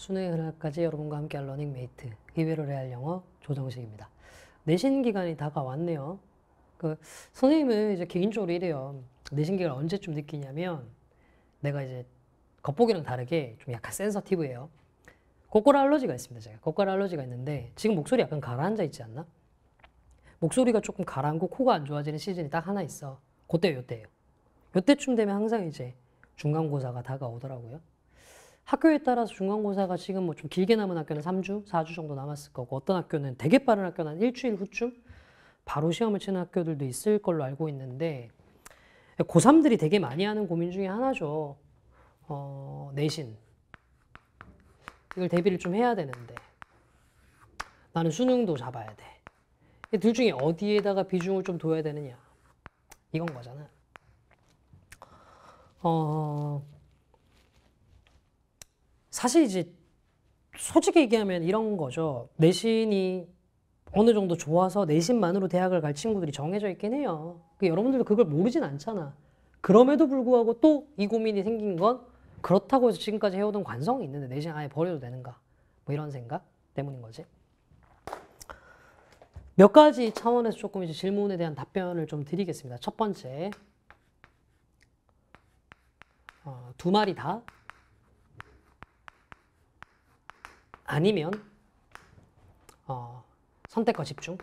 순회 의그까지 여러분과 함께할 러닝메이트 기회로 레알 영어 조정식입니다. 내신 기간이 다가왔네요. 그 선생님은 이제 개인적으로 이래요. 내신 기간 언제쯤 느끼냐면 내가 이제 겉보기랑 다르게 좀 약간 센서티브해요. 고꼬라 알러지가 있습니다. 제가 고꼬라 알러지가 있는데 지금 목소리 약간 가라앉아 있지 않나? 목소리가 조금 가라앉고 코가 안 좋아지는 시즌이 딱 하나 있어. 그때요, 요때요. 요때쯤 되면 항상 이제 중간고사가 다가오더라고요. 학교에 따라서 중간고사가 지금 뭐 좀 길게 남은 학교는 3주, 4주 정도 남았을 거고 어떤 학교는 되게 빠른 학교는 한 일주일 후쯤 바로 시험을 치는 학교들도 있을 걸로 알고 있는데 고3들이 되게 많이 하는 고민 중에 하나죠. 어, 내신. 이걸 대비를 좀 해야 되는데 나는 수능도 잡아야 돼. 둘 중에 어디에다가 비중을 좀 둬야 되느냐. 이건 거잖아. 어, 사실 이제 솔직히 얘기하면 이런 거죠. 내신이 어느 정도 좋아서 내신만으로 대학을 갈 친구들이 정해져 있긴 해요. 그 여러분들도 그걸 모르진 않잖아. 그럼에도 불구하고 또 이 고민이 생긴 건 그렇다고 해서 지금까지 해오던 관성이 있는데 내신 아예 버려도 되는가? 뭐 이런 생각 때문인 거지. 몇 가지 차원에서 조금 이제 질문에 대한 답변을 좀 드리겠습니다. 첫 번째, 어, 두 마리 다 아니면 어, 선택과 집중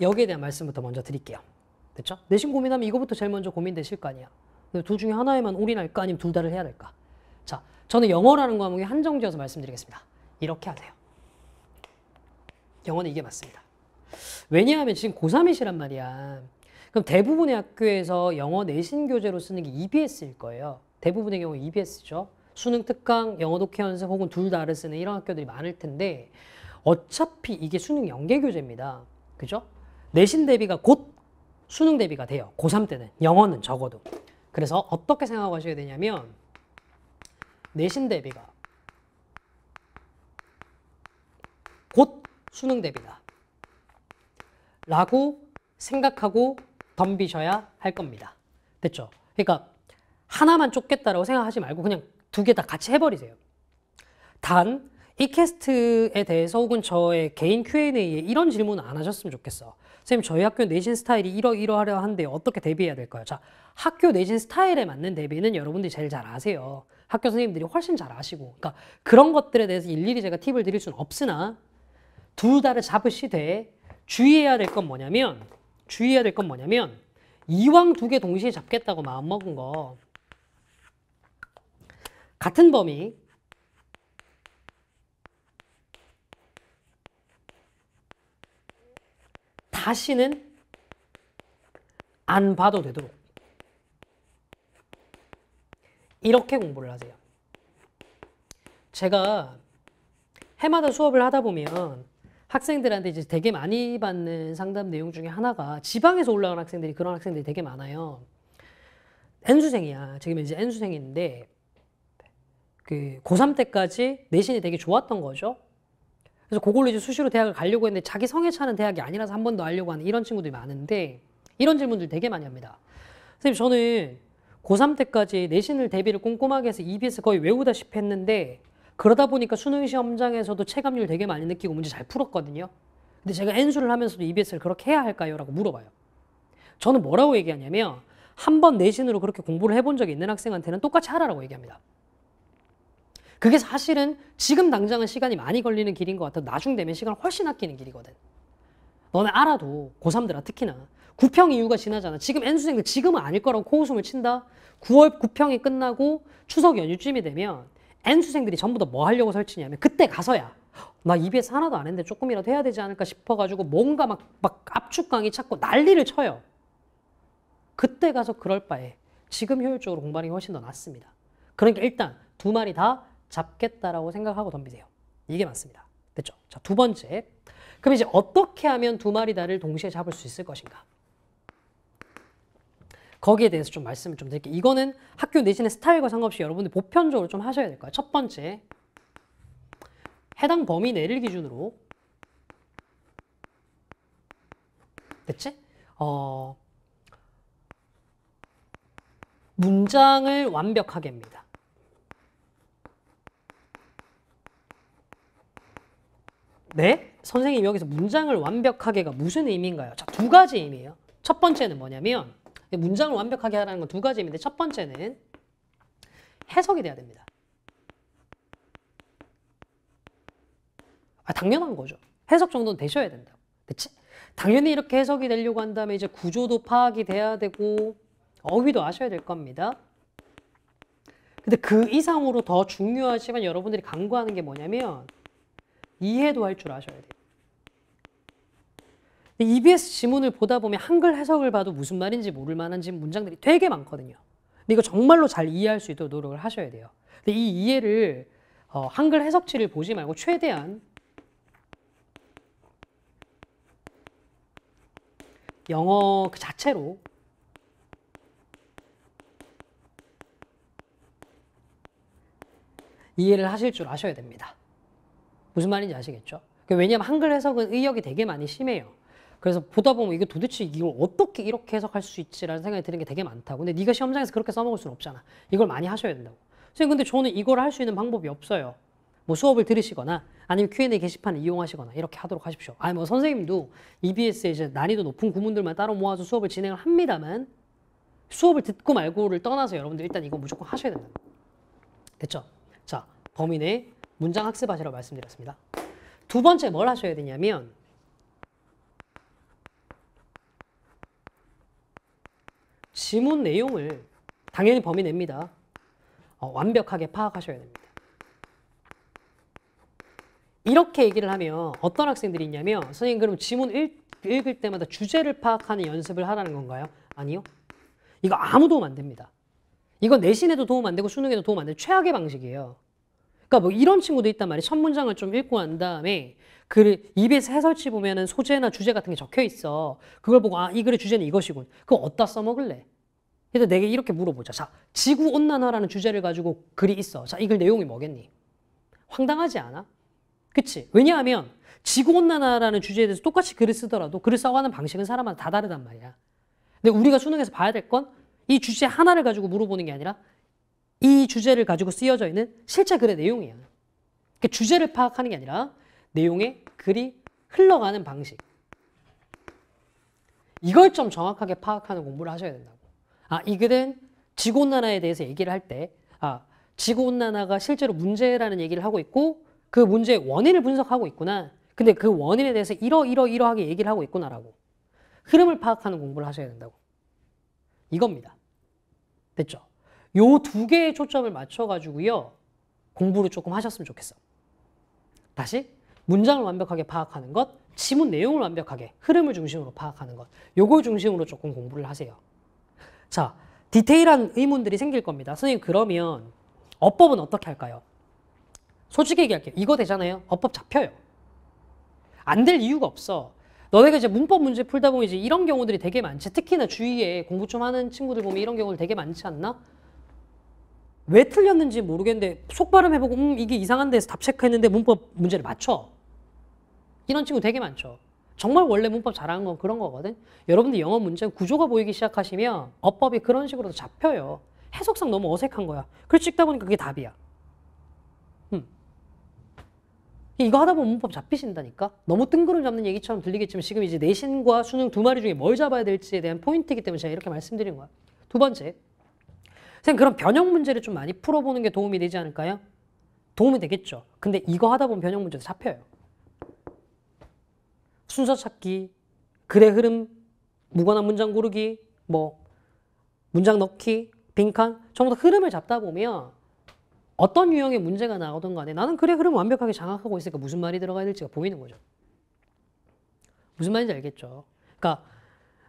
여기에 대한 말씀부터 먼저 드릴게요. 그죠 내신 고민하면 이거부터 제일 먼저 고민되실 거 아니야. 근데 둘 중에 하나에만 올인할까 아니면 둘 다를 해야 될까? 자, 저는 영어라는 과목에 한정지어서 말씀드리겠습니다. 이렇게 하세요. 영어는 이게 맞습니다. 왜냐하면 지금 고3이시란 말이야. 그럼 대부분의 학교에서 영어 내신 교재로 쓰는 게 EBS일 거예요. 대부분의 경우 EBS죠. 수능 특강, 영어 독해 연습 혹은 둘 다를 쓰는 이런 학교들이 많을 텐데 어차피 이게 수능 연계 교재입니다. 그죠? 내신 대비가 곧 수능 대비가 돼요. 고3 때는 영어는 적어도. 그래서 어떻게 생각하셔야 되냐면 내신 대비가 곧 수능 대비다. 라고 생각하고 덤비셔야 할 겁니다. 됐죠? 그러니까 하나만 쫓겠다라고 생각하지 말고 그냥 두 개 다 같이 해버리세요. 단, 이 캐스트에 대해서 혹은 저의 개인 Q&A에 이런 질문은 안 하셨으면 좋겠어. 선생님, 저희 학교 내신 스타일이 이러이러하려한데 어떻게 대비해야 될까요? 자, 학교 내신 스타일에 맞는 대비는 여러분들이 제일 잘 아세요. 학교 선생님들이 훨씬 잘 아시고. 그러니까 그런 것들에 대해서 일일이 제가 팁을 드릴 수는 없으나 두 달을 잡으시되 주의해야 될 건 뭐냐면 주의해야 될 건 뭐냐면 이왕 두 개 동시에 잡겠다고 마음먹은 거 같은 범위 다시는 안 봐도 되도록 이렇게 공부를 하세요. 제가 해마다 수업을 하다 보면 학생들한테 이제 되게 많이 받는 상담 내용 중에 하나가 지방에서 올라온 학생들이 그런 학생들이 되게 많아요. N수생이야. 지금 이제 N수생인데 그 고3 때까지 내신이 되게 좋았던 거죠. 그래서 그걸로 이제 수시로 대학을 가려고 했는데 자기 성에 차는 대학이 아니라서 한 번더 하려고 하는 이런 친구들이 많은데 이런 질문들 되게 많이 합니다. 선생님 저는 고3 때까지 내신을 대비를 꼼꼼하게 해서 EBS 거의 외우다시피 했는데 그러다 보니까 수능 시험장에서도 체감률 되게 많이 느끼고 문제 잘 풀었거든요. 근데 제가 N수를 하면서도 EBS를 그렇게 해야 할까요? 라고 물어봐요. 저는 뭐라고 얘기하냐면 한 번 내신으로 그렇게 공부를 해본 적이 있는 학생한테는 똑같이 하라라고 얘기합니다. 그게 사실은 지금 당장은 시간이 많이 걸리는 길인 것 같아도 나중 되면 시간을 훨씬 아끼는 길이거든. 너네 알아도 고3들아 특히나 구평 이유가 지나잖아. 지금 N수생들 지금은 아닐 거라고 코웃음을 친다. 9월 구평이 끝나고 추석 연휴쯤이 되면 N수생들이 전부 다 뭐 하려고 설치냐면 그때 가서야 나 EBS 하나도 안 했는데 조금이라도 해야 되지 않을까 싶어가지고 뭔가 막, 막 압축 강의 찾고 난리를 쳐요. 그때 가서 그럴 바에 지금 효율적으로 공부하는 게 훨씬 더 낫습니다. 그러니까 일단 두 마리 다 잡겠다라고 생각하고 덤비세요. 이게 맞습니다. 됐죠? 자, 두 번째. 그럼 이제 어떻게 하면 두 마리 다를 동시에 잡을 수 있을 것인가? 거기에 대해서 좀 말씀을 좀 드릴게요. 이거는 학교 내신의 스타일과 상관없이 여러분들 보편적으로 좀 하셔야 될 거예요. 첫 번째, 해당 범위 내를 기준으로 됐지? 어, 문장을 완벽하게 합니다. 네? 선생님 여기서 문장을 완벽하게가 무슨 의미인가요? 자, 두 가지 의미예요. 첫 번째는 뭐냐면 문장을 완벽하게 하라는 건 두 가지입니다. 첫 번째는 해석이 돼야 됩니다. 아, 당연한 거죠. 해석 정도는 되셔야 된다고. 그치? 당연히 이렇게 해석이 되려고 한다면 이제 구조도 파악이 돼야 되고 어휘도 아셔야 될 겁니다. 근데 그 이상으로 더 중요하지만 여러분들이 강구하는 게 뭐냐면 이해도 할 줄 아셔야 돼요. EBS 지문을 보다 보면 한글 해석을 봐도 무슨 말인지 모를 만한 문장들이 되게 많거든요. 근데 이거 정말로 잘 이해할 수 있도록 노력을 하셔야 돼요. 근데 이 이해를 어, 한글 해석치를 보지 말고 최대한 영어 그 자체로 이해를 하실 줄 아셔야 됩니다. 무슨 말인지 아시겠죠? 왜냐하면 한글 해석은 의역이 되게 많이 심해요. 그래서 보다 보면 이게 도대체 이걸 어떻게 이렇게 해석할 수 있지라는 생각이 드는 게 되게 많다고. 근데 네가 시험장에서 그렇게 써먹을 수는 없잖아. 이걸 많이 하셔야 된다고. 선생님 근데 저는 이걸 할 수 있는 방법이 없어요. 뭐 수업을 들으시거나 아니면 Q&A 게시판을 이용하시거나 이렇게 하도록 하십시오. 아니 뭐 선생님도 EBS에 이제 난이도 높은 구문들만 따로 모아서 수업을 진행을 합니다만 수업을 듣고 말고를 떠나서 여러분들 일단 이거 무조건 하셔야 된다. 됐죠? 자, 범인의 문장 학습하시라고 말씀드렸습니다. 두 번째 뭘 하셔야 되냐면 지문 내용을 당연히 범위 냅니다. 어, 완벽하게 파악하셔야 됩니다. 이렇게 얘기를 하면 어떤 학생들이 있냐면 선생님 그럼 지문 읽, 읽을 때마다 주제를 파악하는 연습을 하라는 건가요? 아니요. 이거 아무 도움 안 됩니다. 이거 내신에도 도움 안 되고 수능에도 도움 안 되는 최악의 방식이에요. 그러니까 뭐 이런 친구도 있단 말이에요. 첫 문장을 좀 읽고 난 다음에 글 그 입에서 해설치 보면은 소재나 주제 같은 게 적혀 있어. 그걸 보고 아이 글의 주제는 이것이군. 그거 어디다 써먹을래? 일단 내게 이렇게 물어보자. 자, 지구 온난화라는 주제를 가지고 글이 있어. 자, 이걸 내용이 뭐겠니? 황당하지 않아? 그치? 왜냐하면 지구 온난화라는 주제에 대해서 똑같이 글을 쓰더라도 글을 써가는 방식은 사람마다 다 다르단 말이야. 근데 우리가 수능에서 봐야 될 건 이 주제 하나를 가지고 물어보는 게 아니라 이 주제를 가지고 쓰여져 있는 실제 글의 내용이야. 그러니까 주제를 파악하는 게 아니라 내용의 글이 흘러가는 방식. 이걸 좀 정확하게 파악하는 공부를 하셔야 된다고. 아, 이 글은 지구온난화에 대해서 얘기를 할 때, 아, 지구온난화가 실제로 문제라는 얘기를 하고 있고, 그 문제의 원인을 분석하고 있구나. 근데 그 원인에 대해서 이러, 이러, 이러하게 얘기를 하고 있구나라고. 흐름을 파악하는 공부를 하셔야 된다고. 이겁니다. 됐죠? 요 두 개의 초점을 맞춰가지고요, 공부를 조금 하셨으면 좋겠어. 다시, 문장을 완벽하게 파악하는 것, 지문 내용을 완벽하게 흐름을 중심으로 파악하는 것 요걸 중심으로 조금 공부를 하세요. 자, 디테일한 의문들이 생길 겁니다. 선생님 그러면 어법은 어떻게 할까요? 솔직히 얘기할게요. 이거 되잖아요. 어법 잡혀요. 안 될 이유가 없어. 너네가 이제 문법 문제 풀다 보면 이제 이런 경우들이 되게 많지. 특히나 주위에 공부 좀 하는 친구들 보면 이런 경우들 되게 많지 않나? 왜 틀렸는지 모르겠는데 속발음 해보고 음 이게 이상한데 답 체크했는데 문법 문제를 맞춰. 이런 친구 되게 많죠. 정말 원래 문법 잘하는 건 그런 거거든. 여러분들 영어 문제 구조가 보이기 시작하시면 어법이 그런 식으로 잡혀요. 해석상 너무 어색한 거야. 그래서 찍다 보니까 그게 답이야. 이거 하다 보면 문법 잡히신다니까. 너무 뜬구름 잡는 얘기처럼 들리겠지만 지금 이제 내신과 수능 두 마리 중에 뭘 잡아야 될지에 대한 포인트이기 때문에 제가 이렇게 말씀드린 거야. 두 번째. 선생님 그럼 변형 문제를 좀 많이 풀어보는 게 도움이 되지 않을까요? 도움이 되겠죠. 근데 이거 하다 보면 변형 문제도 잡혀요. 순서 찾기, 글의 흐름, 무관한 문장 고르기, 뭐 문장 넣기, 빈칸 전부 다 흐름을 잡다 보면 어떤 유형의 문제가 나오든 간에 나는 글의 흐름을 완벽하게 장악하고 있으니까 무슨 말이 들어가야 될지가 보이는 거죠. 무슨 말인지 알겠죠. 그러니까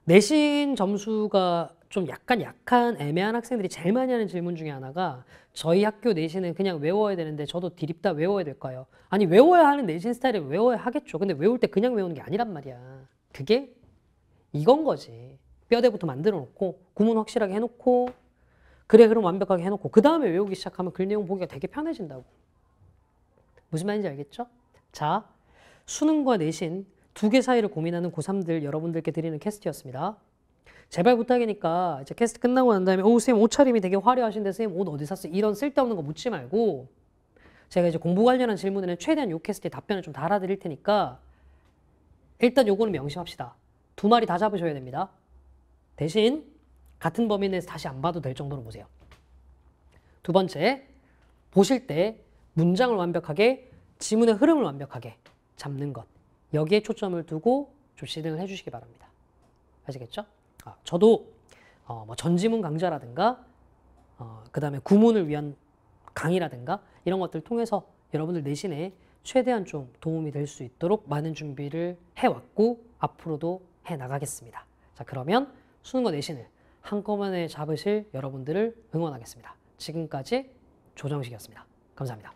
내신 점수가 좀 약간 약한 애매한 학생들이 제일 많이 하는 질문 중에 하나가 저희 학교 내신은 그냥 외워야 되는데 저도 디립다 외워야 될까요? 아니 외워야 하는 내신 스타일을 외워야 하겠죠. 근데 외울 때 그냥 외우는 게 아니란 말이야. 그게 이건 거지. 뼈대부터 만들어 놓고 구문 확실하게 해놓고 그래 그럼 완벽하게 해놓고 그 다음에 외우기 시작하면 글 내용 보기가 되게 편해진다고. 무슨 말인지 알겠죠? 자, 수능과 내신 두 개 사이를 고민하는 고3들 여러분들께 드리는 캐스트였습니다. 제발 부탁이니까 이제 캐스트 끝나고 난 다음에 오 선생님 옷차림이 되게 화려하신데 선생님 옷 어디 샀어요? 이런 쓸데없는 거 묻지 말고 제가 이제 공부 관련한 질문에는 최대한 요 캐스트에 답변을 좀 달아드릴 테니까 일단 요거는 명심합시다. 두 마리 다 잡으셔야 됩니다. 대신 같은 범위 내에서 다시 안 봐도 될 정도로 보세요. 두 번째, 보실 때 문장을 완벽하게, 지문의 흐름을 완벽하게 잡는 것. 여기에 초점을 두고 좀시 등을 해주시기 바랍니다. 아시겠죠? 아, 저도 어, 뭐 전지문 강좌라든가 어, 그 다음에 구문을 위한 강의라든가 이런 것들 통해서 여러분들 내신에 최대한 좀 도움이 될 수 있도록 많은 준비를 해왔고 앞으로도 해나가겠습니다. 자 그러면 수능과 내신을 한꺼번에 잡으실 여러분들을 응원하겠습니다. 지금까지 조정식이었습니다. 감사합니다.